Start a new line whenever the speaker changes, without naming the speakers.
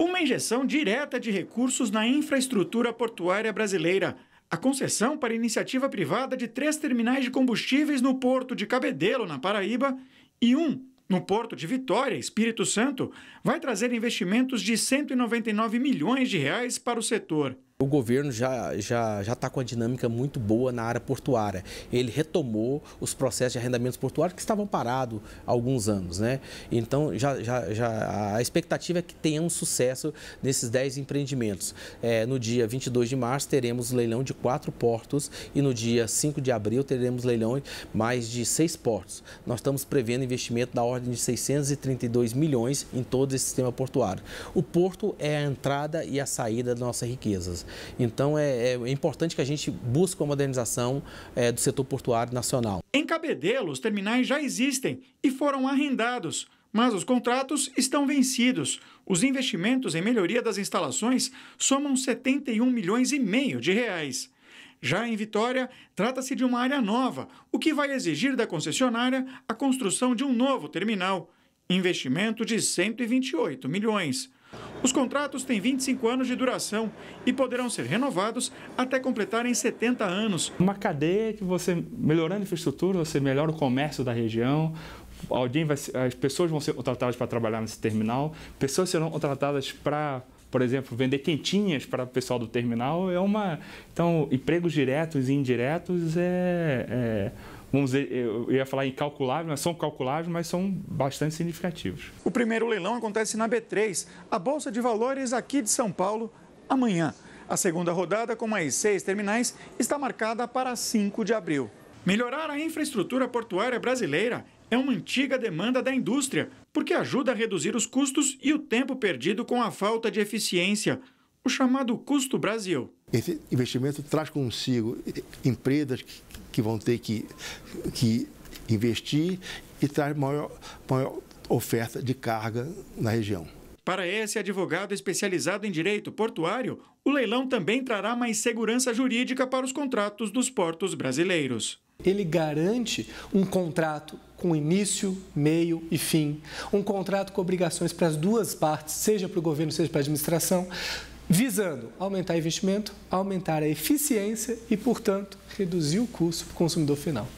Uma injeção direta de recursos na infraestrutura portuária brasileira. A concessão para iniciativa privada de três terminais de combustíveis no porto de Cabedelo, na Paraíba, e um no porto de Vitória, Espírito Santo, vai trazer investimentos de 199 milhões de reais para o
setor. O governo já está já, já tá com a dinâmica muito boa na área portuária. Ele retomou os processos de arrendamentos portuários que estavam parados há alguns anos. Né? Então, já, já, já, a expectativa é que tenham sucesso nesses 10 empreendimentos. É, no dia 22 de março, teremos leilão de quatro portos e no dia 5 de abril, teremos leilão mais de seis portos. Nós estamos prevendo investimento da ordem de 632 milhões em todo esse sistema portuário. O porto é a entrada e a saída das nossas riquezas. Então é, é importante que a gente busque a modernização é, do setor portuário nacional.
Em Cabedelo, os terminais já existem e foram arrendados, mas os contratos estão vencidos. Os investimentos em melhoria das instalações somam 71 milhões e meio de reais. Já em Vitória, trata-se de uma área nova, o que vai exigir da concessionária a construção de um novo terminal, investimento de 128 milhões. Os contratos têm 25 anos de duração e poderão ser renovados até completarem
70 anos. Uma cadeia que você, melhorando a infraestrutura, você melhora o comércio da região, alguém vai, as pessoas vão ser contratadas para trabalhar nesse terminal, pessoas serão contratadas para por exemplo, vender quentinhas para o pessoal do terminal é uma. Então, empregos diretos e indiretos é, é vamos dizer, eu ia falar incalculáveis, mas são calculáveis, mas são bastante significativos.
O primeiro leilão acontece na B3, a Bolsa de Valores aqui de São Paulo, amanhã. A segunda rodada, com mais seis terminais, está marcada para 5 de abril. Melhorar a infraestrutura portuária brasileira é uma antiga demanda da indústria, porque ajuda a reduzir os custos e o tempo perdido com a falta de eficiência o chamado custo Brasil.
Esse investimento traz consigo eh, empresas que vão ter que, que investir e traz maior, maior oferta de carga na região.
Para esse advogado especializado em direito portuário, o leilão também trará mais segurança jurídica para os contratos dos portos brasileiros.
Ele garante um contrato com início, meio e fim, um contrato com obrigações para as duas partes, seja para o governo, seja para a administração, visando aumentar investimento, aumentar a eficiência e, portanto, reduzir o custo para o consumidor final.